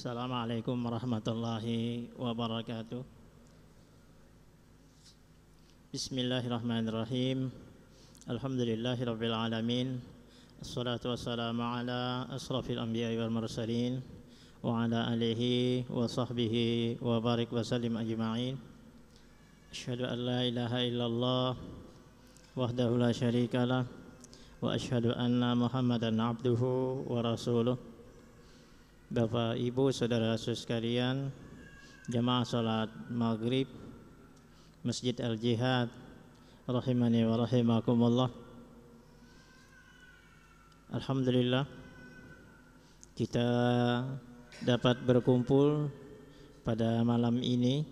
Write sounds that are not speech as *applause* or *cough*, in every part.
السلام عليكم ورحمة الله وبركاته بسم الله الرحمن الرحيم الحمد لله رب العالمين الصلاة والسلام على أشرف الأنبياء والمرسلين وعلى آله وصحبه وبارك وسلم أجمعين أشهد أن لا إله إلا الله وحده لا شريك له وأشهد أن محمدا عبده ورسوله Bapak, Ibu, Saudara-saudara sekalian, Jemaah salat maghrib Masjid Al-Jihad, rahimani wa rahimakumullah. Alhamdulillah, kita dapat berkumpul pada malam ini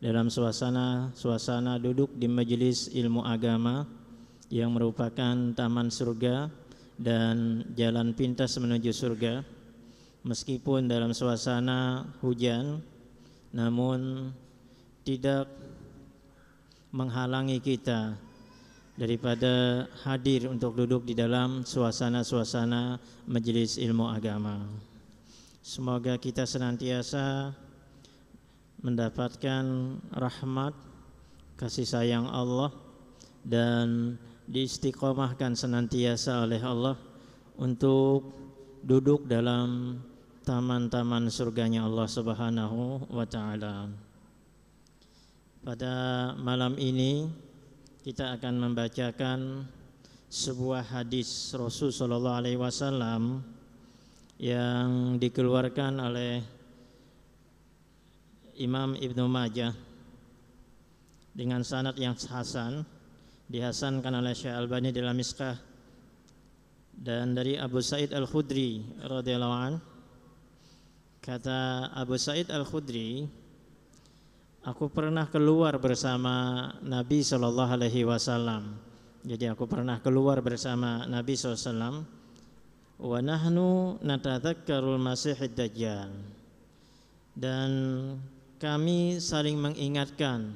dalam suasana-suasana duduk di majelis ilmu agama yang merupakan taman surga dan jalan pintas menuju surga meskipun dalam suasana hujan namun tidak menghalangi kita daripada hadir untuk duduk di dalam suasana-suasana majelis ilmu agama. Semoga kita senantiasa mendapatkan rahmat kasih sayang Allah dan diistiqomahkan senantiasa oleh Allah untuk duduk dalam taman-taman surganya Allah Subhanahu wa taala. Pada malam ini kita akan membacakan sebuah hadis Rasul sallallahu alaihi wasallam yang dikeluarkan oleh Imam Ibnu Majah dengan sanad yang hasan dihasankan oleh Syekh Albani dalam Miskah dan dari Abu Said Al-Khudri radhiyallahu anhu Kata Abu Said Al-Khudri, aku pernah keluar bersama Nabi Shallallahu alaihi wasallam. Jadi aku pernah keluar bersama Nabi SAW Wa nahnu karul masih dajjal Dan kami saling mengingatkan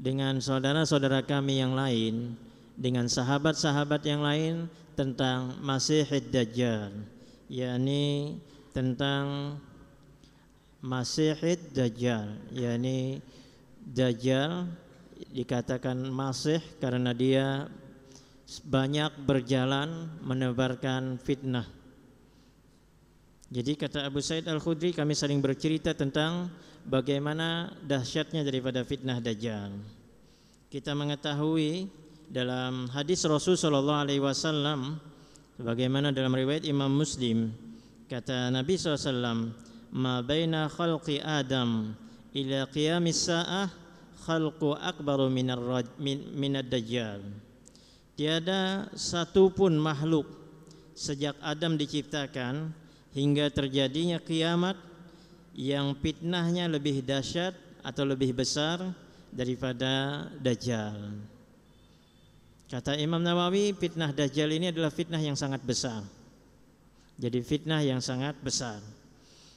Dengan saudara-saudara kami yang lain Dengan sahabat-sahabat yang lain Tentang masih dajjal yakni tentang Masihid Dajjal yakni Dajjal dikatakan Masih karena dia banyak berjalan menebarkan fitnah jadi kata Abu Said Al-Khudri kami saling bercerita tentang bagaimana dahsyatnya daripada fitnah Dajjal kita mengetahui dalam hadis Rasul sallallahu alaihi wasallam bagaimana dalam riwayat Imam Muslim Kata Nabi SAW, Ma baina khalqi Adam ila qiyamis sa'ah khalqu akbaru minar, min, minad dajjal. Tiada satu pun makhluk sejak Adam diciptakan hingga terjadinya kiamat yang fitnahnya lebih dahsyat atau lebih besar daripada Dajjal. Kata Imam Nawawi, fitnah Dajjal ini adalah fitnah yang sangat besar. Jadi fitnah yang sangat besar.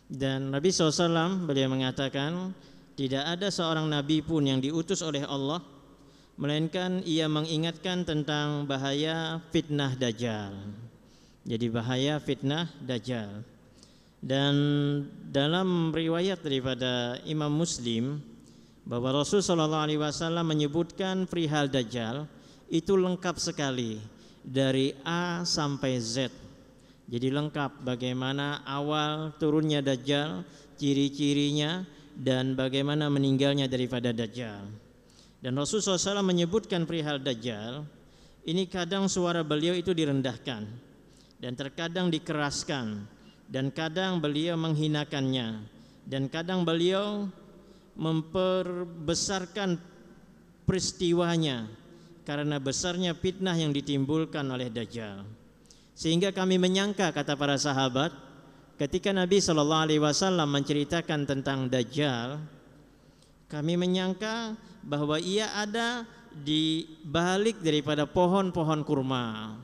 Dan Nabi SAW beliau mengatakan tidak ada seorang nabi pun yang diutus oleh Allah melainkan ia mengingatkan tentang bahaya fitnah dajjal. Jadi bahaya fitnah dajjal. Dan dalam riwayat daripada Imam Muslim bahwa Rasul sallallahu alaihi wasallam menyebutkan perihal dajjal itu lengkap sekali dari A sampai Z jadi lengkap bagaimana awal turunnya Dajjal, ciri-cirinya dan bagaimana meninggalnya daripada Dajjal. Dan Rasulullah SAW menyebutkan perihal Dajjal, ini kadang suara beliau itu direndahkan dan terkadang dikeraskan dan kadang beliau menghinakannya dan kadang beliau memperbesarkan peristiwanya karena besarnya fitnah yang ditimbulkan oleh Dajjal. Sehingga kami menyangka kata para sahabat ketika Nabi Shallallahu alaihi wasallam menceritakan tentang dajjal kami menyangka bahwa ia ada di balik daripada pohon-pohon kurma.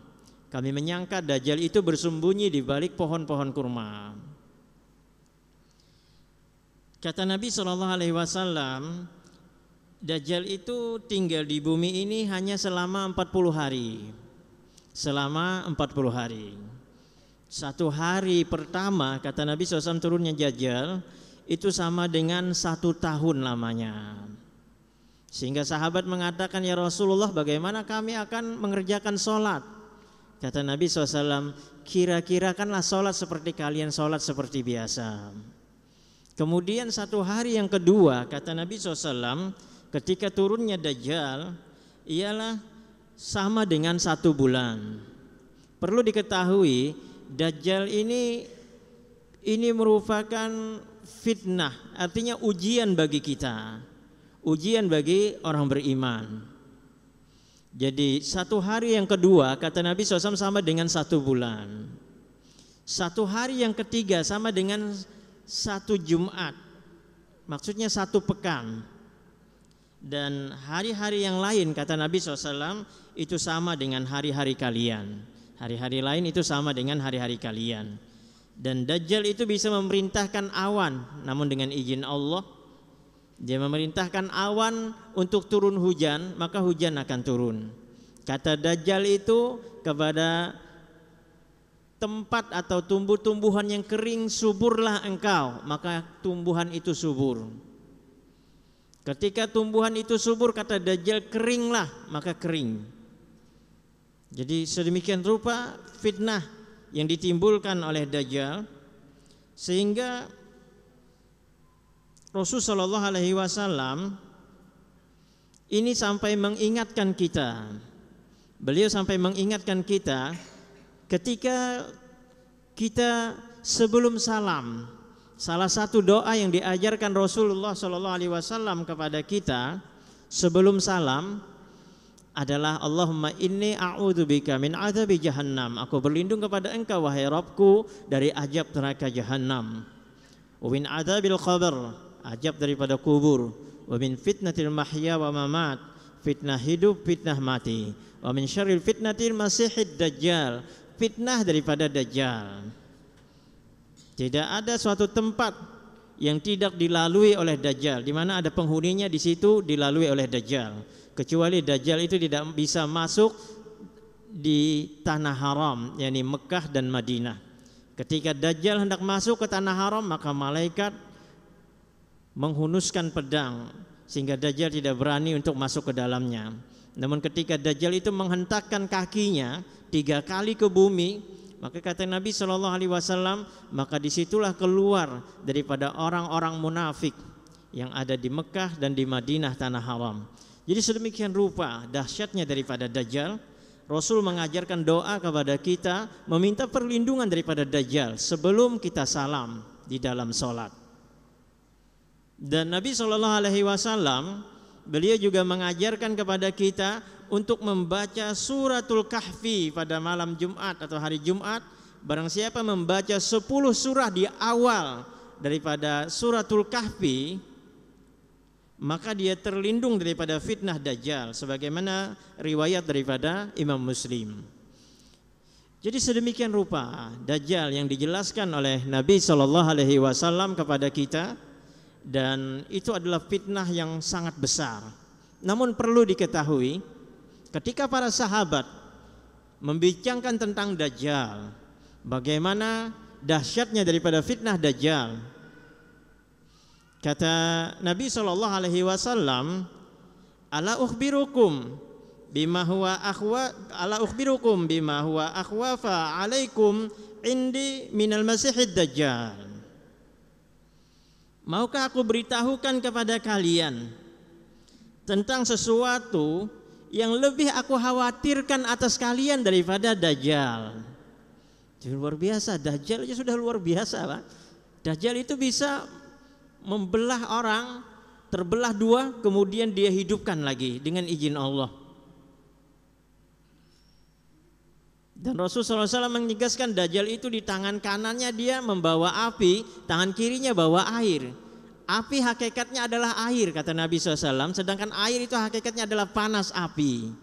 Kami menyangka dajjal itu bersembunyi di balik pohon-pohon kurma. Kata Nabi Shallallahu alaihi wasallam, Dajjal itu tinggal di bumi ini hanya selama 40 hari selama 40 hari. Satu hari pertama kata Nabi SAW turunnya jajal itu sama dengan satu tahun lamanya. Sehingga sahabat mengatakan ya Rasulullah bagaimana kami akan mengerjakan sholat. Kata Nabi SAW kira kira kanlah sholat seperti kalian sholat seperti biasa. Kemudian satu hari yang kedua kata Nabi SAW ketika turunnya Dajjal ialah sama dengan satu bulan. Perlu diketahui, Dajjal ini ini merupakan fitnah, artinya ujian bagi kita, ujian bagi orang beriman. Jadi satu hari yang kedua kata Nabi SAW sama dengan satu bulan. Satu hari yang ketiga sama dengan satu Jumat. Maksudnya satu pekan. Dan hari-hari yang lain kata Nabi SAW itu sama dengan hari-hari kalian. Hari-hari lain itu sama dengan hari-hari kalian. Dan Dajjal itu bisa memerintahkan awan, namun dengan izin Allah dia memerintahkan awan untuk turun hujan, maka hujan akan turun. Kata Dajjal itu kepada tempat atau tumbuh-tumbuhan yang kering suburlah engkau, maka tumbuhan itu subur. Ketika tumbuhan itu subur kata Dajjal keringlah, maka kering. Jadi sedemikian rupa fitnah yang ditimbulkan oleh Dajjal sehingga Rasul Shallallahu Alaihi Wasallam ini sampai mengingatkan kita. Beliau sampai mengingatkan kita ketika kita sebelum salam salah satu doa yang diajarkan Rasulullah Shallallahu Alaihi Wasallam kepada kita sebelum salam adalah Allahumma inni a'udzubika min azabi jahannam. Aku berlindung kepada Engkau wahai Rabbku dari ajab neraka jahannam. Wa min azabil qabr, ajab daripada kubur. Wa min fitnatil mahya wa mamat, fitnah hidup, fitnah mati. Wa min syarril fitnatil masihid dajjal, fitnah daripada dajjal. Tidak ada suatu tempat yang tidak dilalui oleh dajjal di mana ada penghuninya di situ dilalui oleh dajjal kecuali dajjal itu tidak bisa masuk di tanah haram yakni Mekah dan Madinah. Ketika dajjal hendak masuk ke tanah haram maka malaikat menghunuskan pedang sehingga dajjal tidak berani untuk masuk ke dalamnya. Namun ketika dajjal itu menghentakkan kakinya tiga kali ke bumi, maka kata Nabi Shallallahu Alaihi Wasallam, maka disitulah keluar daripada orang-orang munafik yang ada di Mekah dan di Madinah tanah haram. Jadi sedemikian rupa dahsyatnya daripada Dajjal, Rasul mengajarkan doa kepada kita meminta perlindungan daripada Dajjal sebelum kita salam di dalam sholat. Dan Nabi Shallallahu Alaihi Wasallam beliau juga mengajarkan kepada kita untuk membaca suratul kahfi pada malam Jumat atau hari Jumat. Barang siapa membaca 10 surah di awal daripada suratul kahfi, maka dia terlindung daripada fitnah dajjal sebagaimana riwayat daripada Imam Muslim. Jadi sedemikian rupa dajjal yang dijelaskan oleh Nabi Shallallahu alaihi wasallam kepada kita dan itu adalah fitnah yang sangat besar. Namun perlu diketahui ketika para sahabat membincangkan tentang dajjal, bagaimana dahsyatnya daripada fitnah dajjal, Kata Nabi sallallahu alaihi wasallam, "Ala ukhbirukum bima huwa akhwa ala ukhbirukum bima huwa akhwafa alaikum indi minal masihid dajjal." Maukah aku beritahukan kepada kalian tentang sesuatu yang lebih aku khawatirkan atas kalian daripada dajjal? Jadi luar biasa, dajjal aja sudah luar biasa, Pak. Dajjal itu bisa membelah orang terbelah dua kemudian dia hidupkan lagi dengan izin Allah dan Rasulullah SAW menegaskan Dajjal itu di tangan kanannya dia membawa api tangan kirinya bawa air api hakikatnya adalah air kata Nabi SAW sedangkan air itu hakikatnya adalah panas api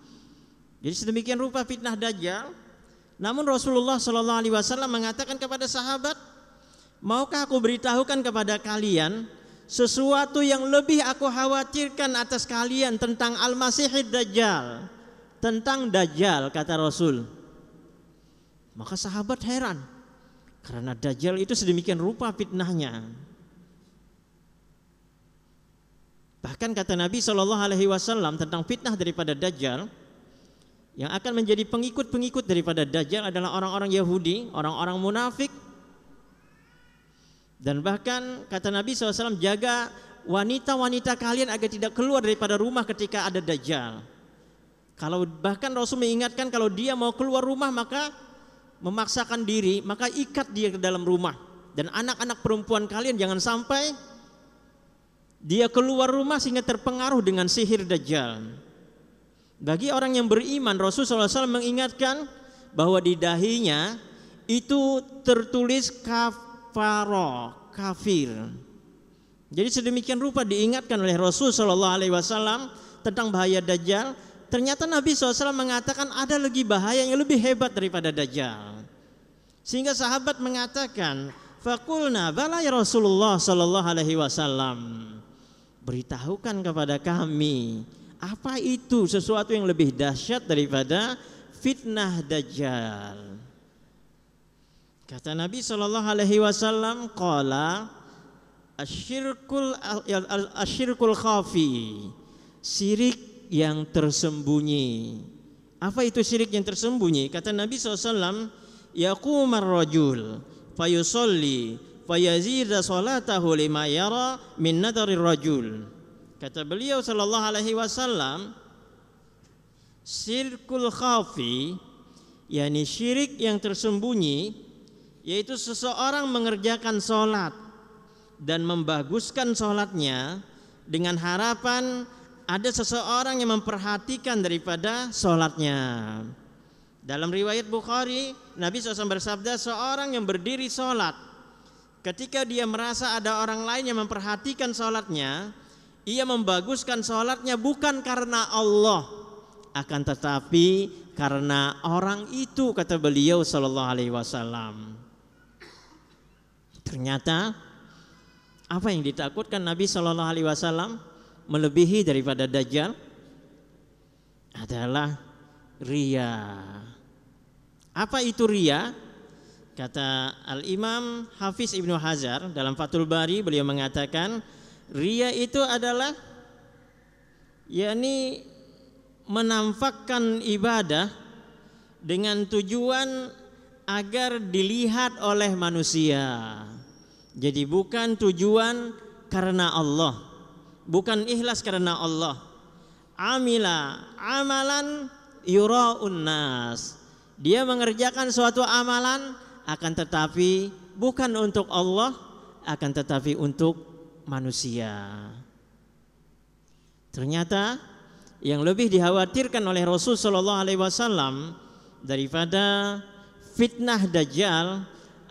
jadi sedemikian rupa fitnah Dajjal namun Rasulullah SAW mengatakan kepada sahabat Maukah aku beritahukan kepada kalian sesuatu yang lebih aku khawatirkan atas kalian tentang al masih Dajjal? Tentang Dajjal kata Rasul. Maka sahabat heran karena Dajjal itu sedemikian rupa fitnahnya. Bahkan kata Nabi Shallallahu Alaihi Wasallam tentang fitnah daripada Dajjal, yang akan menjadi pengikut-pengikut daripada Dajjal adalah orang-orang Yahudi, orang-orang munafik, dan bahkan kata Nabi SAW jaga wanita-wanita kalian agar tidak keluar daripada rumah ketika ada dajjal. Kalau bahkan Rasul mengingatkan kalau dia mau keluar rumah maka memaksakan diri, maka ikat dia ke dalam rumah. Dan anak-anak perempuan kalian jangan sampai dia keluar rumah sehingga terpengaruh dengan sihir dajjal. Bagi orang yang beriman, Rasul SAW mengingatkan bahwa di dahinya itu tertulis kaf kafaro kafir. Jadi sedemikian rupa diingatkan oleh Rasul Shallallahu Alaihi Wasallam tentang bahaya Dajjal. Ternyata Nabi SAW mengatakan ada lagi bahaya yang lebih hebat daripada Dajjal. Sehingga sahabat mengatakan, Fakulna bala ya Rasulullah Shallallahu Alaihi Wasallam. Beritahukan kepada kami apa itu sesuatu yang lebih dahsyat daripada fitnah Dajjal. Kata Nabi Shallallahu Alaihi Wasallam, "Qala asyirkul asyirkul khafi, syirik yang tersembunyi." Apa itu syirik yang tersembunyi? Kata Nabi SAW, Yaqumar rajul fayusolli fayazida salatahu lima yara min nadari rajul. Kata beliau Sallallahu Alaihi Wasallam, Sirkul khafi, yakni syirik yang tersembunyi, yaitu seseorang mengerjakan sholat dan membaguskan sholatnya dengan harapan ada seseorang yang memperhatikan daripada sholatnya. Dalam riwayat Bukhari, Nabi SAW bersabda, seorang yang berdiri sholat, ketika dia merasa ada orang lain yang memperhatikan sholatnya, ia membaguskan sholatnya bukan karena Allah, akan tetapi karena orang itu, kata beliau Shallallahu Alaihi Wasallam. Ternyata apa yang ditakutkan Nabi Shallallahu Alaihi Wasallam melebihi daripada Dajjal adalah ria. Apa itu ria? Kata Al Imam Hafiz Ibnu Hazar dalam Fathul Bari beliau mengatakan ria itu adalah yakni menampakkan ibadah dengan tujuan agar dilihat oleh manusia. Jadi bukan tujuan karena Allah, bukan ikhlas karena Allah. Amila amalan yuraun nas. Dia mengerjakan suatu amalan akan tetapi bukan untuk Allah akan tetapi untuk manusia. Ternyata yang lebih dikhawatirkan oleh Rasul Shallallahu Alaihi Wasallam daripada fitnah dajjal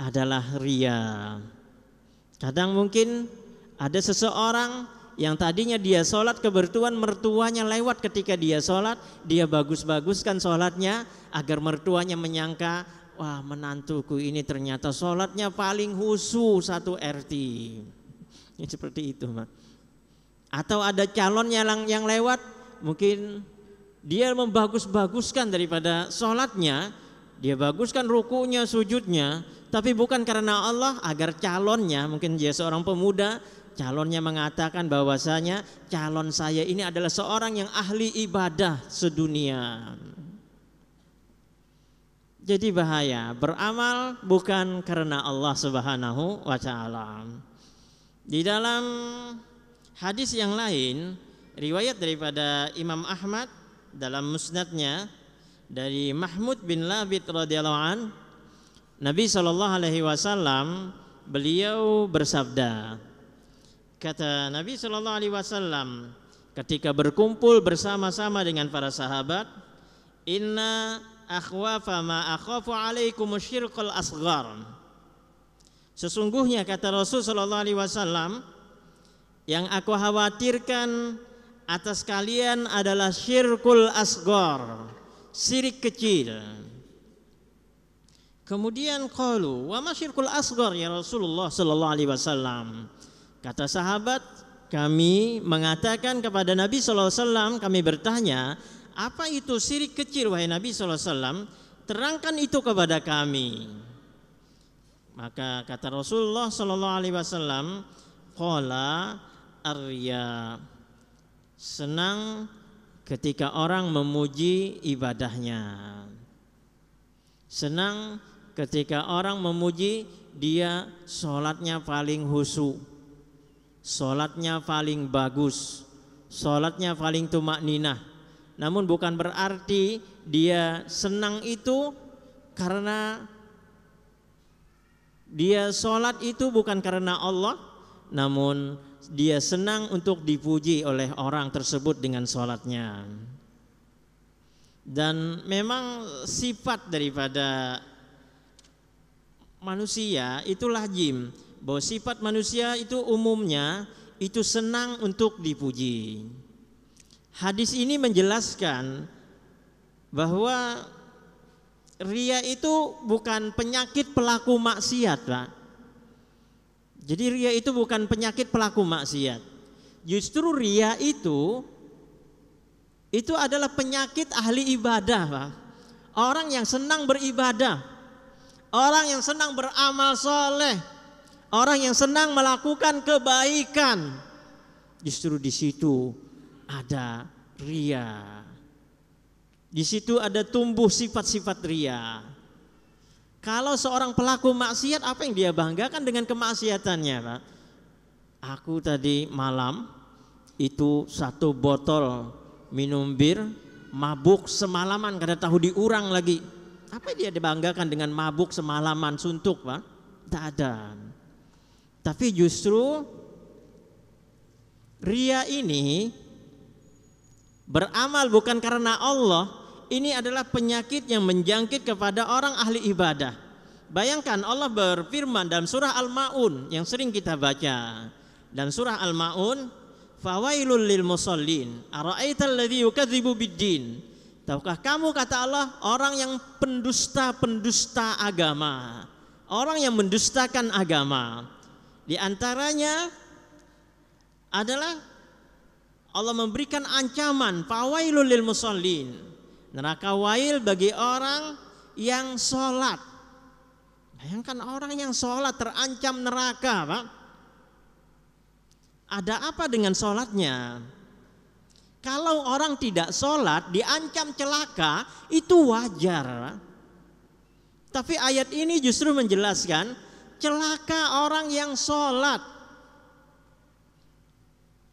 adalah ria. Kadang mungkin ada seseorang yang tadinya dia sholat kebertuan mertuanya lewat ketika dia sholat dia bagus-baguskan sholatnya agar mertuanya menyangka wah menantuku ini ternyata sholatnya paling husu satu RT ya, seperti itu mah atau ada calonnya yang, yang lewat mungkin dia membagus-baguskan daripada sholatnya dia baguskan rukunya sujudnya tapi bukan karena Allah agar calonnya, mungkin dia seorang pemuda, calonnya mengatakan bahwasanya calon saya ini adalah seorang yang ahli ibadah sedunia. Jadi bahaya beramal bukan karena Allah Subhanahu wa taala. Di dalam hadis yang lain riwayat daripada Imam Ahmad dalam musnadnya dari Mahmud bin Labid radhiyallahu an Nabi Shallallahu Alaihi Wasallam beliau bersabda, kata Nabi Shallallahu Alaihi Wasallam ketika berkumpul bersama-sama dengan para sahabat, Inna akhwafa ma akhafu alaikum syirkul asghar. Sesungguhnya kata Rasul Shallallahu Alaihi Wasallam yang aku khawatirkan atas kalian adalah syirkul asghar, sirik kecil. Kemudian qalu wa masyirkul asghar ya Rasulullah sallallahu alaihi wasallam. Kata sahabat, kami mengatakan kepada Nabi sallallahu alaihi wasallam, kami bertanya, apa itu sirik kecil wahai Nabi sallallahu alaihi wasallam? Terangkan itu kepada kami. Maka kata Rasulullah sallallahu alaihi wasallam, qala arya senang ketika orang memuji ibadahnya. Senang ketika orang memuji dia sholatnya paling husu sholatnya paling bagus sholatnya paling tumak ninah namun bukan berarti dia senang itu karena dia sholat itu bukan karena Allah namun dia senang untuk dipuji oleh orang tersebut dengan sholatnya dan memang sifat daripada manusia itu lazim bahwa sifat manusia itu umumnya itu senang untuk dipuji. Hadis ini menjelaskan bahwa ria itu bukan penyakit pelaku maksiat, Pak. Jadi ria itu bukan penyakit pelaku maksiat. Justru ria itu itu adalah penyakit ahli ibadah, Pak. Orang yang senang beribadah, orang yang senang beramal soleh, orang yang senang melakukan kebaikan. Justru di situ ada ria. Di situ ada tumbuh sifat-sifat ria. Kalau seorang pelaku maksiat, apa yang dia banggakan dengan kemaksiatannya, Pak? Aku tadi malam itu satu botol minum bir, mabuk semalaman, kada tahu diurang lagi apa dia dibanggakan dengan mabuk semalaman suntuk, Pak? Tidak ada. Tapi justru ria ini beramal bukan karena Allah, ini adalah penyakit yang menjangkit kepada orang ahli ibadah. Bayangkan Allah berfirman dalam surah Al-Maun yang sering kita baca. dan surah Al-Maun, "Fawailul lil musallin, ara'aital ladzi yukadzibu bid Tahukah kamu kata Allah orang yang pendusta-pendusta agama. Orang yang mendustakan agama. Di antaranya adalah Allah memberikan ancaman fawailul lil musallin. Neraka wail bagi orang yang sholat. Bayangkan orang yang sholat terancam neraka, Pak. Ada apa dengan sholatnya? Kalau orang tidak sholat diancam celaka itu wajar. Tapi ayat ini justru menjelaskan celaka orang yang sholat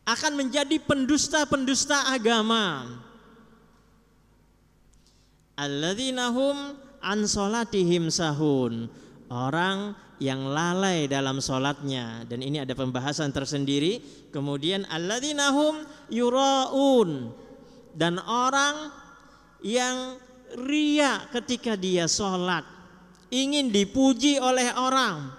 akan menjadi pendusta-pendusta agama. Alladzinahum an sholatihim sahun. Orang yang lalai dalam sholatnya dan ini ada pembahasan tersendiri kemudian alladzinahum yuraun dan orang yang ria ketika dia sholat ingin dipuji oleh orang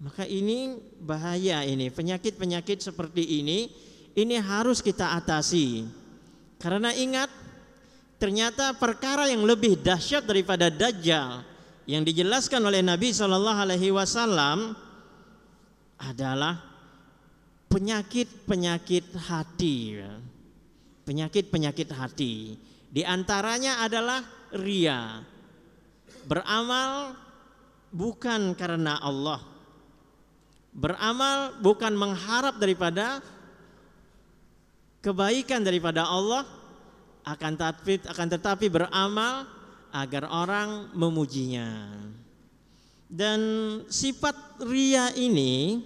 maka ini bahaya ini penyakit-penyakit seperti ini ini harus kita atasi karena ingat ternyata perkara yang lebih dahsyat daripada dajjal yang dijelaskan oleh Nabi Shallallahu Alaihi Wasallam adalah penyakit-penyakit hati, penyakit-penyakit hati. Di antaranya adalah ria, beramal bukan karena Allah, beramal bukan mengharap daripada kebaikan daripada Allah, akan tetapi, akan tetapi beramal agar orang memujinya. Dan sifat ria ini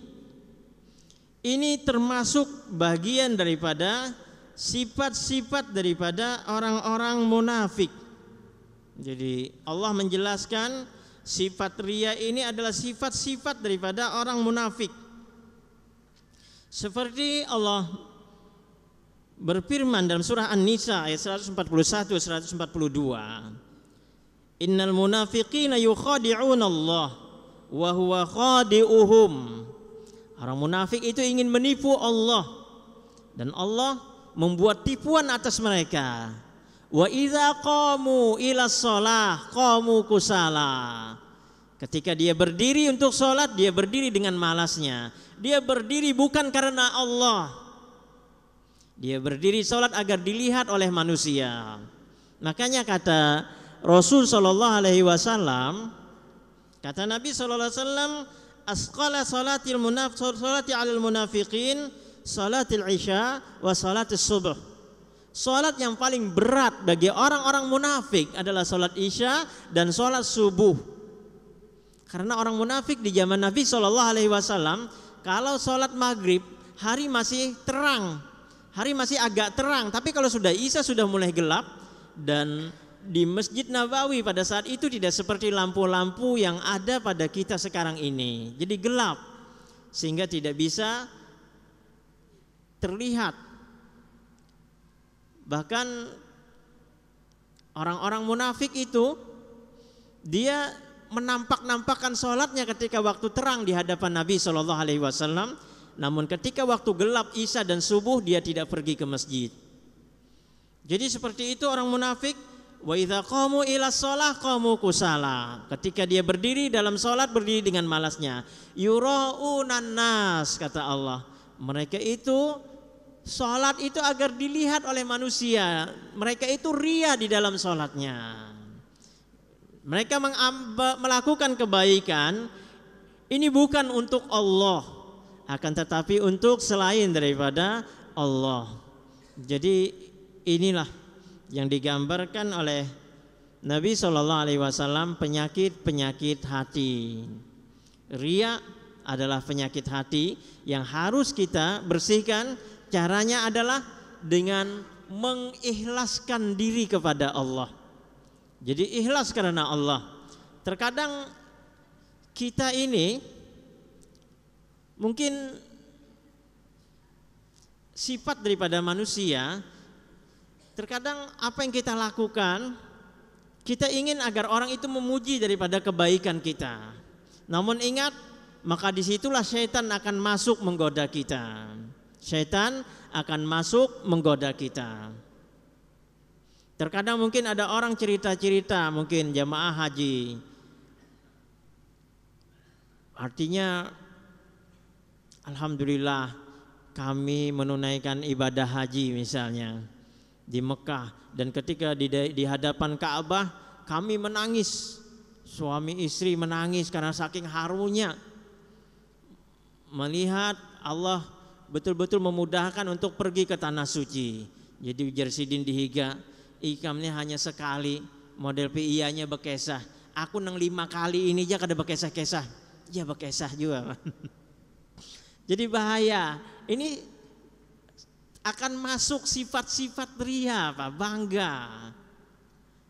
ini termasuk bagian daripada sifat-sifat daripada orang-orang munafik. Jadi Allah menjelaskan sifat ria ini adalah sifat-sifat daripada orang munafik. Seperti Allah berfirman dalam surah An-Nisa ayat 141 142 innal munafiqina yukhadi'una Allah wa huwa khadi'uhum orang munafik itu ingin menipu Allah dan Allah membuat tipuan atas mereka wa idza qamu ila shalah qamu kusala ketika dia berdiri untuk sholat dia berdiri dengan malasnya dia berdiri bukan karena Allah dia berdiri sholat agar dilihat oleh manusia makanya kata Rasul Shallallahu Alaihi Wasallam kata Nabi Shallallahu Alaihi Wasallam asqala salatil munaf salati alal munafiqin salatil isya wa salatil subuh Salat yang paling berat bagi orang-orang munafik adalah salat isya dan salat subuh. Karena orang munafik di zaman Nabi Shallallahu Alaihi Wasallam, kalau salat maghrib hari masih terang, hari masih agak terang. Tapi kalau sudah isya sudah mulai gelap dan di Masjid Nabawi pada saat itu tidak seperti lampu-lampu yang ada pada kita sekarang ini. Jadi gelap sehingga tidak bisa terlihat. Bahkan orang-orang munafik itu dia menampak-nampakkan sholatnya ketika waktu terang di hadapan Nabi Shallallahu Alaihi Wasallam. Namun ketika waktu gelap Isya dan subuh dia tidak pergi ke masjid. Jadi seperti itu orang munafik Wa idza qamu ila shalah qamu kusala. Ketika dia berdiri dalam salat berdiri dengan malasnya. Yuraunan nas kata Allah. Mereka itu salat itu agar dilihat oleh manusia. Mereka itu ria di dalam salatnya. Mereka melakukan kebaikan ini bukan untuk Allah akan tetapi untuk selain daripada Allah. Jadi inilah yang digambarkan oleh Nabi Shallallahu Alaihi Wasallam penyakit penyakit hati. Ria adalah penyakit hati yang harus kita bersihkan. Caranya adalah dengan mengikhlaskan diri kepada Allah. Jadi ikhlas karena Allah. Terkadang kita ini mungkin sifat daripada manusia Terkadang apa yang kita lakukan, kita ingin agar orang itu memuji daripada kebaikan kita. Namun ingat, maka disitulah setan akan masuk menggoda kita. Setan akan masuk menggoda kita. Terkadang mungkin ada orang cerita-cerita mungkin jamaah haji. Artinya alhamdulillah kami menunaikan ibadah haji misalnya di Mekah dan ketika di, di hadapan Ka'bah kami menangis suami istri menangis karena saking harunya melihat Allah betul-betul memudahkan untuk pergi ke tanah suci jadi jersidin dihiga ikamnya hanya sekali model PIA-nya bekesah aku nang lima kali ini aja kada bekesah-kesah ya bekesah juga *laughs* jadi bahaya ini akan masuk sifat-sifat ria, Pak, bangga.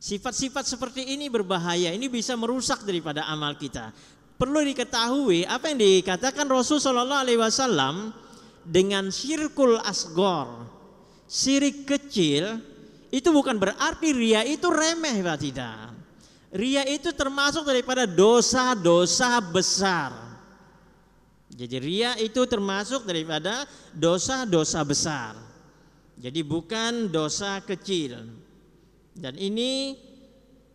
Sifat-sifat seperti ini berbahaya, ini bisa merusak daripada amal kita. Perlu diketahui apa yang dikatakan Rasul Shallallahu Alaihi Wasallam dengan sirkul asgor, sirik kecil, itu bukan berarti ria itu remeh, Pak, tidak. Ria itu termasuk daripada dosa-dosa besar jadi ria itu termasuk daripada dosa-dosa besar. Jadi bukan dosa kecil. Dan ini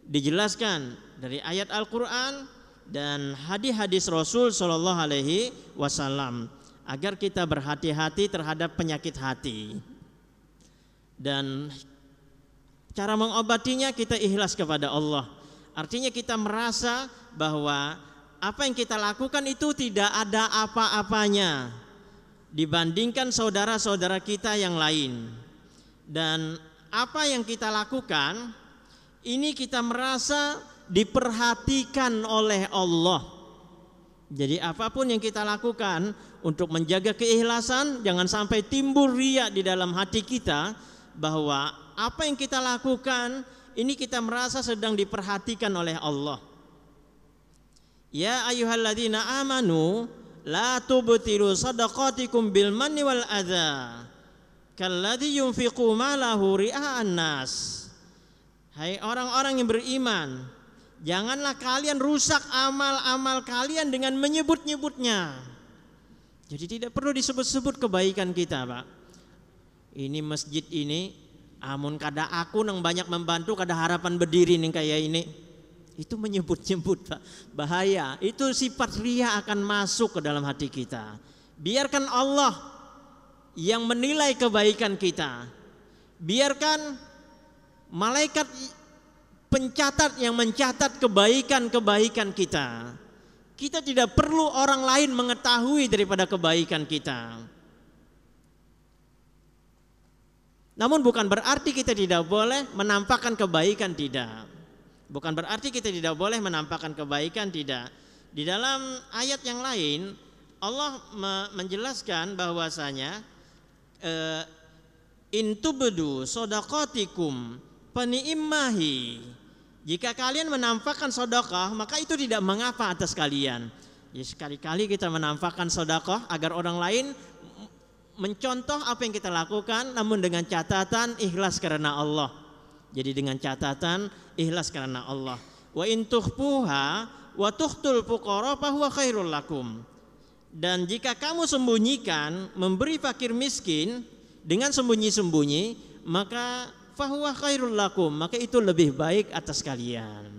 dijelaskan dari ayat Al-Qur'an dan hadis-hadis Rasul Shallallahu alaihi wasallam agar kita berhati-hati terhadap penyakit hati. Dan cara mengobatinya kita ikhlas kepada Allah. Artinya kita merasa bahwa apa yang kita lakukan itu tidak ada apa-apanya dibandingkan saudara-saudara kita yang lain. Dan apa yang kita lakukan ini kita merasa diperhatikan oleh Allah. Jadi apapun yang kita lakukan untuk menjaga keikhlasan jangan sampai timbul riak di dalam hati kita bahwa apa yang kita lakukan ini kita merasa sedang diperhatikan oleh Allah. Ya ayyuhalladzina amanu la tubtilu sadaqatikum bil manni wal adza kalladzi yunfiqu malahu ri'a'an nas. Hai orang-orang yang beriman, janganlah kalian rusak amal-amal kalian dengan menyebut-nyebutnya. Jadi tidak perlu disebut-sebut kebaikan kita, Pak. Ini masjid ini amun kada aku nang banyak membantu kada harapan berdiri nih kayak ini itu menyebut-nyebut Bahaya. Itu sifat ria akan masuk ke dalam hati kita. Biarkan Allah yang menilai kebaikan kita. Biarkan malaikat pencatat yang mencatat kebaikan-kebaikan kita. Kita tidak perlu orang lain mengetahui daripada kebaikan kita. Namun bukan berarti kita tidak boleh menampakkan kebaikan tidak. Bukan berarti kita tidak boleh menampakkan kebaikan, tidak. Di dalam ayat yang lain Allah menjelaskan bahwasanya eh, intubedu sodakotikum peniimahi jika kalian menampakkan sodakah maka itu tidak mengapa atas kalian ya sekali-kali kita menampakkan sodakah agar orang lain mencontoh apa yang kita lakukan namun dengan catatan ikhlas karena Allah jadi dengan catatan ikhlas karena Allah wa in tukhfuha wa tukhtul fuqara fahuwa khairul lakum dan jika kamu sembunyikan memberi fakir miskin dengan sembunyi-sembunyi maka fahuwa khairul lakum maka itu lebih baik atas kalian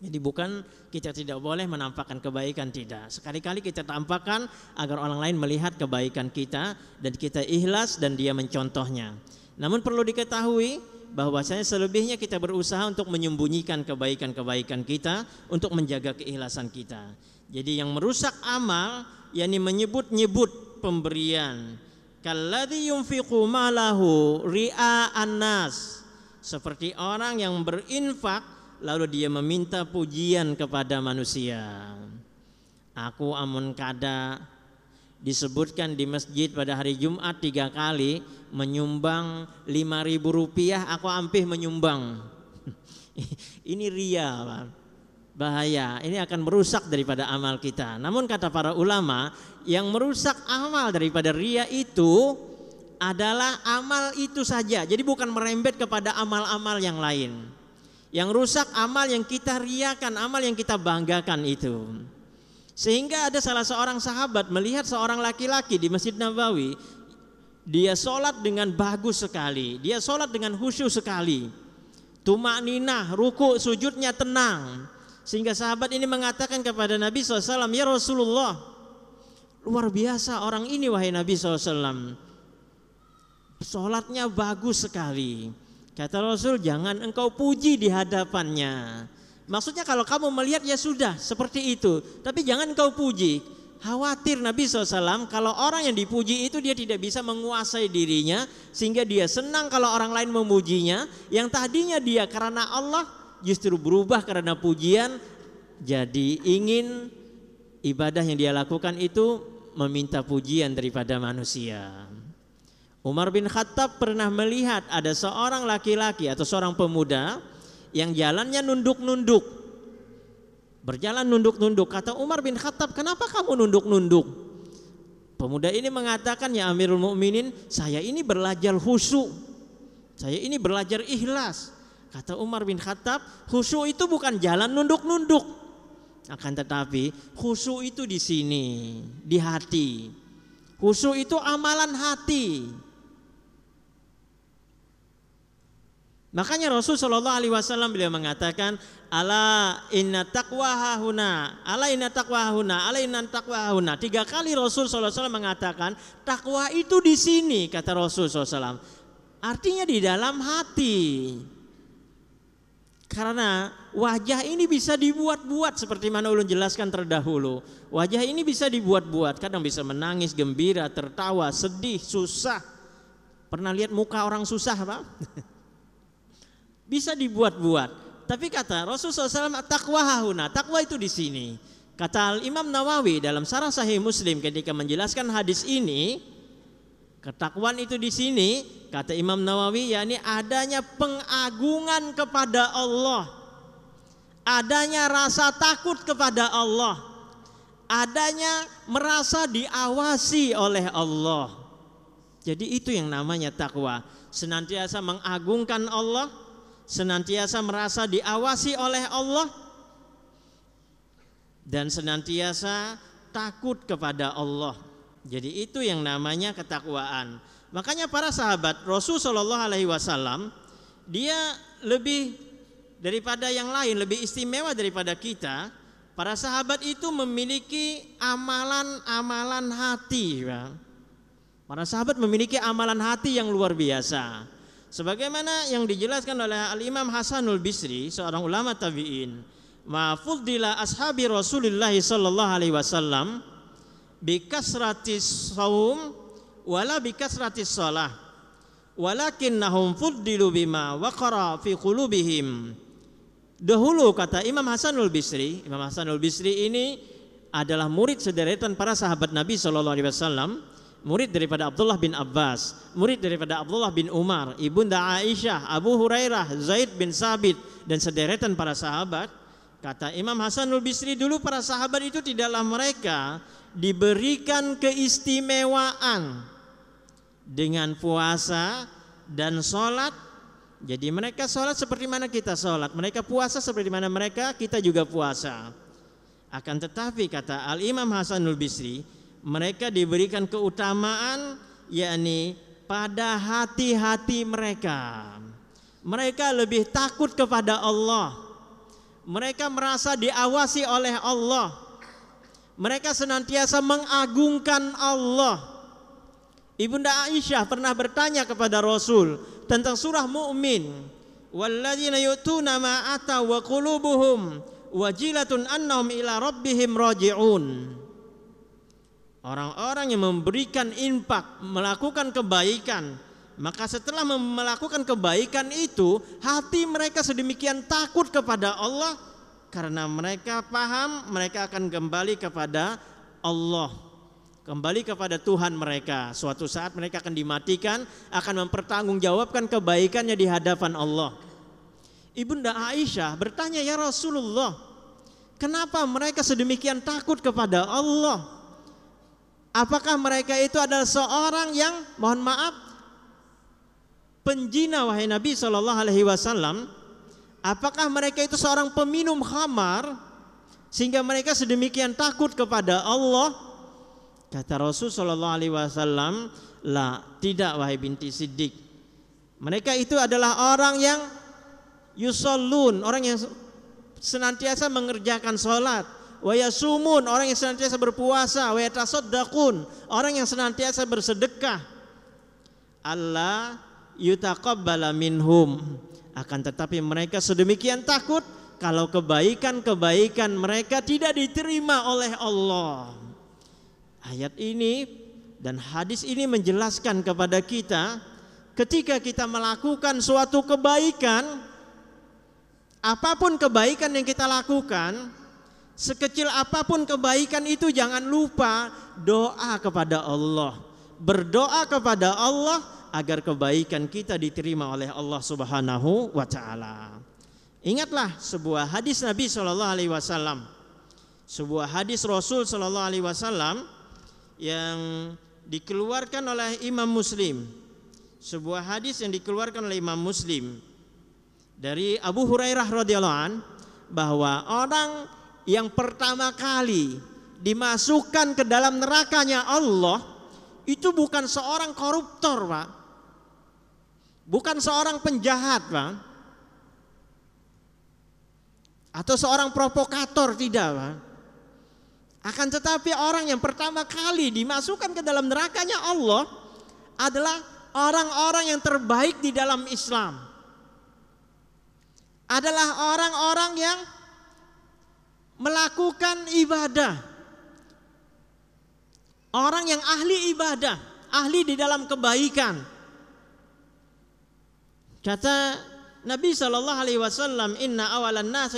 jadi bukan kita tidak boleh menampakkan kebaikan tidak sekali-kali kita tampakkan agar orang lain melihat kebaikan kita dan kita ikhlas dan dia mencontohnya namun perlu diketahui bahwasanya selebihnya kita berusaha untuk menyembunyikan kebaikan-kebaikan kita untuk menjaga keikhlasan kita. Jadi yang merusak amal yakni menyebut-nyebut pemberian. Kalladzi yunfiqu malahu ri'a annas. Seperti orang yang berinfak lalu dia meminta pujian kepada manusia. Aku amun kada disebutkan di masjid pada hari Jumat tiga kali menyumbang lima ribu rupiah aku ampih menyumbang *laughs* ini ria bahaya ini akan merusak daripada amal kita namun kata para ulama yang merusak amal daripada ria itu adalah amal itu saja jadi bukan merembet kepada amal-amal yang lain yang rusak amal yang kita riakan amal yang kita banggakan itu sehingga ada salah seorang sahabat melihat seorang laki-laki di Masjid Nabawi, dia sholat dengan bagus sekali, dia sholat dengan khusyuk sekali. Tumak ninah, ruku, sujudnya tenang. Sehingga sahabat ini mengatakan kepada Nabi SAW, Ya Rasulullah, luar biasa orang ini wahai Nabi SAW. Sholatnya bagus sekali. Kata Rasul, jangan engkau puji di hadapannya Maksudnya kalau kamu melihat ya sudah seperti itu. Tapi jangan kau puji. Khawatir Nabi SAW kalau orang yang dipuji itu dia tidak bisa menguasai dirinya. Sehingga dia senang kalau orang lain memujinya. Yang tadinya dia karena Allah justru berubah karena pujian. Jadi ingin ibadah yang dia lakukan itu meminta pujian daripada manusia. Umar bin Khattab pernah melihat ada seorang laki-laki atau seorang pemuda yang jalannya nunduk-nunduk. Berjalan nunduk-nunduk. Kata Umar bin Khattab, "Kenapa kamu nunduk-nunduk?" Pemuda ini mengatakan, "Ya Amirul Mukminin, saya ini belajar husu, Saya ini belajar ikhlas." Kata Umar bin Khattab, husu itu bukan jalan nunduk-nunduk. Akan tetapi, khusyuk itu di sini, di hati. Khusyuk itu amalan hati." Makanya Rasul Shallallahu Alaihi Wasallam beliau mengatakan, ala inna takwa hahuna, ala inna takwa hahuna, ala inna takwa hahuna. Tiga kali Rasul Shallallahu Alaihi Wasallam mengatakan takwa itu di sini kata Rasul Shallallahu Alaihi Wasallam. Artinya di dalam hati. Karena wajah ini bisa dibuat-buat seperti mana ulun jelaskan terdahulu. Wajah ini bisa dibuat-buat, kadang bisa menangis, gembira, tertawa, sedih, susah. Pernah lihat muka orang susah, Pak? *laughs* bisa dibuat-buat. Tapi kata Rasulullah SAW, takwa hahuna, takwa itu di sini. Kata Imam Nawawi dalam Sarah Sahih Muslim ketika menjelaskan hadis ini, ketakwaan itu di sini, kata Imam Nawawi, yakni adanya pengagungan kepada Allah, adanya rasa takut kepada Allah, adanya merasa diawasi oleh Allah. Jadi itu yang namanya takwa, senantiasa mengagungkan Allah, senantiasa merasa diawasi oleh Allah dan senantiasa takut kepada Allah. Jadi itu yang namanya ketakwaan. Makanya para sahabat Rasul Shallallahu Alaihi Wasallam dia lebih daripada yang lain, lebih istimewa daripada kita. Para sahabat itu memiliki amalan-amalan hati. Ya. Para sahabat memiliki amalan hati yang luar biasa. Sebagaimana yang dijelaskan oleh Al-Imam Hasanul Bisri, seorang ulama tabi'in, "Ma'fuddila ashabi Rasulullah sallallahu alaihi wasallam bikasratis saum wala bikasratis shalah walakinnahum fuddilu bima waqara fi qulubihim." Dahulu kata Imam Hasanul Bisri, Imam Hasanul Bisri ini adalah murid sederetan para sahabat Nabi sallallahu Alaihi Wasallam murid daripada Abdullah bin Abbas, murid daripada Abdullah bin Umar, ibunda Aisyah, Abu Hurairah, Zaid bin Sabit dan sederetan para sahabat. Kata Imam Hasanul Bisri dulu para sahabat itu di dalam mereka diberikan keistimewaan dengan puasa dan sholat. Jadi mereka sholat seperti mana kita sholat, mereka puasa seperti mana mereka kita juga puasa. Akan tetapi kata Al Imam Hasanul Bisri, mereka diberikan keutamaan yakni pada hati-hati mereka. Mereka lebih takut kepada Allah. Mereka merasa diawasi oleh Allah. Mereka senantiasa mengagungkan Allah. Ibunda Aisyah pernah bertanya kepada Rasul tentang surah Mu'min. Walladzina yu'tuna ma'ata wa qulubuhum wajilatun annahum ila rabbihim raji'un. Orang-orang yang memberikan impak, melakukan kebaikan, maka setelah melakukan kebaikan itu, hati mereka sedemikian takut kepada Allah karena mereka paham mereka akan kembali kepada Allah. Kembali kepada Tuhan mereka. Suatu saat mereka akan dimatikan, akan mempertanggungjawabkan kebaikannya di hadapan Allah. Ibunda Aisyah bertanya, "Ya Rasulullah, kenapa mereka sedemikian takut kepada Allah?" Apakah mereka itu adalah seorang yang mohon maaf penjina wahai Nabi Shallallahu Alaihi Wasallam? Apakah mereka itu seorang peminum khamar sehingga mereka sedemikian takut kepada Allah? Kata Rasul Shallallahu Alaihi Wasallam, la tidak wahai binti Siddiq. Mereka itu adalah orang yang yusallun, orang yang senantiasa mengerjakan sholat wayasumun orang yang senantiasa berpuasa, wayatasaddaqun orang yang senantiasa bersedekah. Allah yutaqabbala minhum. Akan tetapi mereka sedemikian takut kalau kebaikan-kebaikan mereka tidak diterima oleh Allah. Ayat ini dan hadis ini menjelaskan kepada kita ketika kita melakukan suatu kebaikan apapun kebaikan yang kita lakukan Sekecil apapun kebaikan itu jangan lupa doa kepada Allah. Berdoa kepada Allah agar kebaikan kita diterima oleh Allah Subhanahu wa taala. Ingatlah sebuah hadis Nabi Shallallahu alaihi wasallam. Sebuah hadis Rasul Shallallahu alaihi wasallam yang dikeluarkan oleh Imam Muslim. Sebuah hadis yang dikeluarkan oleh Imam Muslim dari Abu Hurairah radhiyallahu an bahwa orang yang pertama kali dimasukkan ke dalam nerakanya Allah itu bukan seorang koruptor, Pak. Bukan seorang penjahat, Pak. Atau seorang provokator, tidak, Pak. Akan tetapi orang yang pertama kali dimasukkan ke dalam nerakanya Allah adalah orang-orang yang terbaik di dalam Islam. Adalah orang-orang yang melakukan ibadah. Orang yang ahli ibadah, ahli di dalam kebaikan. Kata Nabi sallallahu Alaihi Wasallam, Inna awalan nas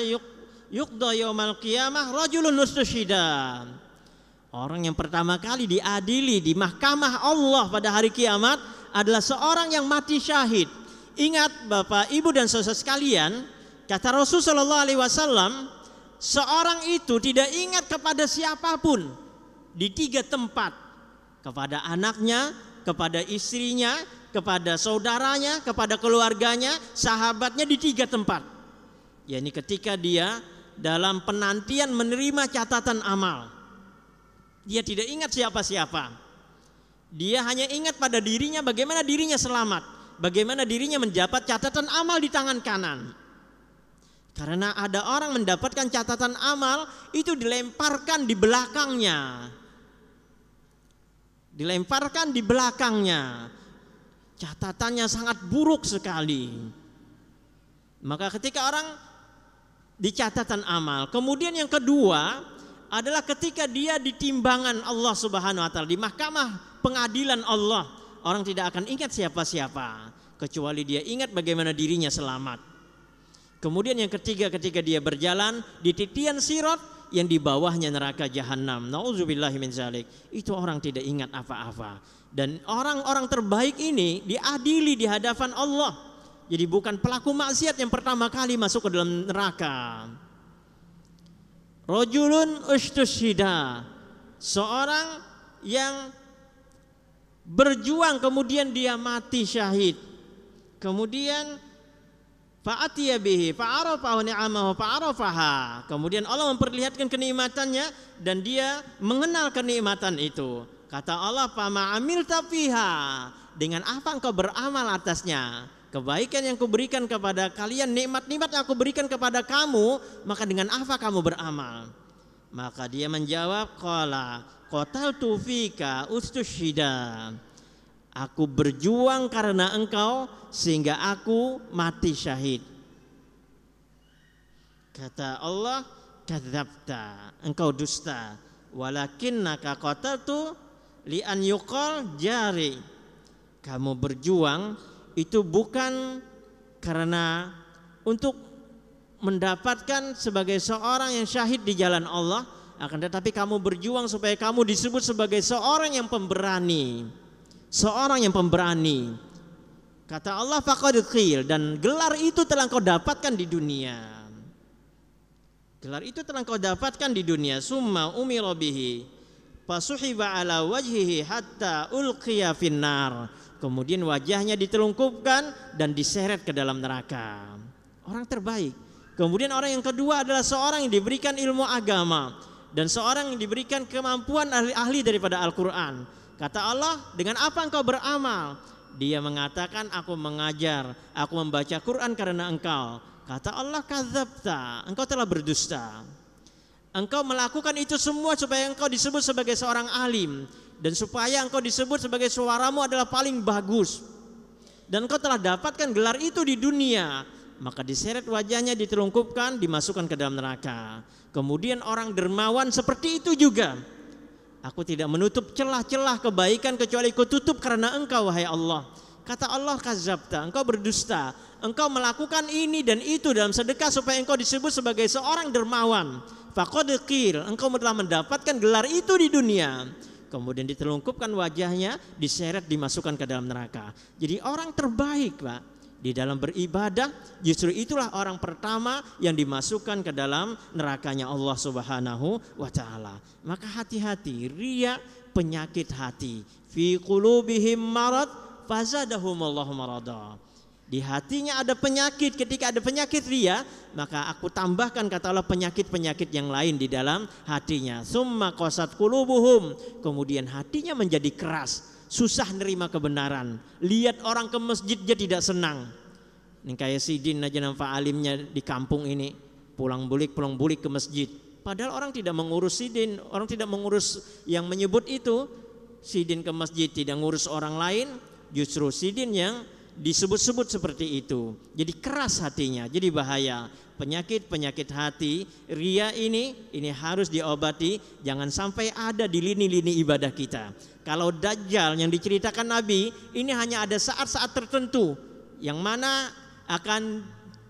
yuqda yaumal qiyamah rajulun nustushida. Orang yang pertama kali diadili di mahkamah Allah pada hari kiamat adalah seorang yang mati syahid. Ingat Bapak, Ibu dan Saudara sekalian, kata Rasulullah sallallahu alaihi wasallam, seorang itu tidak ingat kepada siapapun di tiga tempat kepada anaknya, kepada istrinya, kepada saudaranya, kepada keluarganya, sahabatnya di tiga tempat. yakni ketika dia dalam penantian menerima catatan amal. Dia tidak ingat siapa-siapa. Dia hanya ingat pada dirinya bagaimana dirinya selamat, bagaimana dirinya menjabat catatan amal di tangan kanan. Karena ada orang mendapatkan catatan amal itu dilemparkan di belakangnya. Dilemparkan di belakangnya. Catatannya sangat buruk sekali. Maka ketika orang di catatan amal, kemudian yang kedua adalah ketika dia ditimbangan Allah Subhanahu wa taala di mahkamah pengadilan Allah, orang tidak akan ingat siapa-siapa kecuali dia ingat bagaimana dirinya selamat. Kemudian yang ketiga ketika dia berjalan di titian sirat yang di bawahnya neraka jahanam. Nauzubillahi min zalik. Itu orang tidak ingat apa-apa. Dan orang-orang terbaik ini diadili di hadapan Allah. Jadi bukan pelaku maksiat yang pertama kali masuk ke dalam neraka. Rojulun ustushida. Seorang yang berjuang kemudian dia mati syahid. Kemudian Fa'atiya bihi fa'arafahu ni'amahu fa'arafaha. Kemudian Allah memperlihatkan kenikmatannya dan dia mengenal kenikmatan itu. Kata Allah, "Fama amil tafiha." Dengan apa engkau beramal atasnya? Kebaikan yang kuberikan kepada kalian, nikmat-nikmat yang aku berikan kepada kamu, maka dengan apa kamu beramal? Maka dia menjawab, "Qala qataltu fika ustushida." Aku berjuang karena engkau sehingga aku mati syahid. Kata Allah, kadzabta, engkau dusta. Walakinnaka qataltu li an yuqal jari. Kamu berjuang itu bukan karena untuk mendapatkan sebagai seorang yang syahid di jalan Allah, akan tetapi kamu berjuang supaya kamu disebut sebagai seorang yang pemberani seorang yang pemberani. Kata Allah faqad qil dan gelar itu telah kau dapatkan di dunia. Gelar itu telah kau dapatkan di dunia summa umira bihi fasuhiba ala wajhihi hatta ulqiya finnar. Kemudian wajahnya ditelungkupkan dan diseret ke dalam neraka. Orang terbaik. Kemudian orang yang kedua adalah seorang yang diberikan ilmu agama dan seorang yang diberikan kemampuan ahli, -ahli daripada Al-Qur'an Kata Allah, dengan apa engkau beramal? Dia mengatakan, aku mengajar, aku membaca Quran karena engkau. Kata Allah, kazabta, engkau telah berdusta. Engkau melakukan itu semua supaya engkau disebut sebagai seorang alim. Dan supaya engkau disebut sebagai suaramu adalah paling bagus. Dan engkau telah dapatkan gelar itu di dunia. Maka diseret wajahnya, ditelungkupkan, dimasukkan ke dalam neraka. Kemudian orang dermawan seperti itu juga Aku tidak menutup celah-celah kebaikan kecuali tutup karena engkau wahai Allah. Kata Allah kazabta, engkau berdusta. Engkau melakukan ini dan itu dalam sedekah supaya engkau disebut sebagai seorang dermawan. Fakodekil, engkau telah mendapatkan gelar itu di dunia. Kemudian ditelungkupkan wajahnya, diseret, dimasukkan ke dalam neraka. Jadi orang terbaik, Pak di dalam beribadah justru itulah orang pertama yang dimasukkan ke dalam nerakanya Allah Subhanahu wa taala. Maka hati-hati ria penyakit hati. Fi qulubihim marad fazadahumullahu marada. Di hatinya ada penyakit, ketika ada penyakit ria, maka aku tambahkan kata Allah penyakit-penyakit yang lain di dalam hatinya. Summa qasat qulubuhum. Kemudian hatinya menjadi keras susah nerima kebenaran. Lihat orang ke masjid dia tidak senang. Ini kayak Sidin aja nampak alimnya di kampung ini. Pulang bulik, pulang bulik ke masjid. Padahal orang tidak mengurus Sidin, orang tidak mengurus yang menyebut itu. Sidin ke masjid tidak ngurus orang lain, justru Sidin yang disebut-sebut seperti itu. Jadi keras hatinya, jadi bahaya. Penyakit-penyakit hati, ria ini ini harus diobati, jangan sampai ada di lini-lini ibadah kita. Kalau dajjal yang diceritakan Nabi, ini hanya ada saat-saat tertentu yang mana akan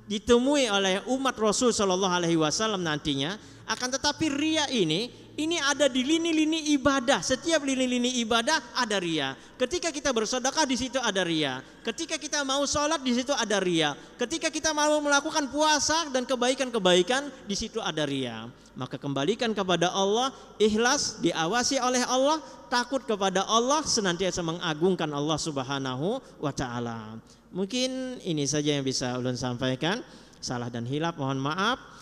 ditemui oleh umat Rasul Shallallahu alaihi wasallam nantinya, akan tetapi ria ini ini ada di lini-lini ibadah. Setiap lini-lini ibadah ada ria. Ketika kita bersedekah di situ ada ria. Ketika kita mau sholat di situ ada ria. Ketika kita mau melakukan puasa dan kebaikan-kebaikan di situ ada ria. Maka kembalikan kepada Allah, ikhlas diawasi oleh Allah, takut kepada Allah, senantiasa mengagungkan Allah Subhanahu wa taala. Mungkin ini saja yang bisa ulun sampaikan. Salah dan hilaf mohon maaf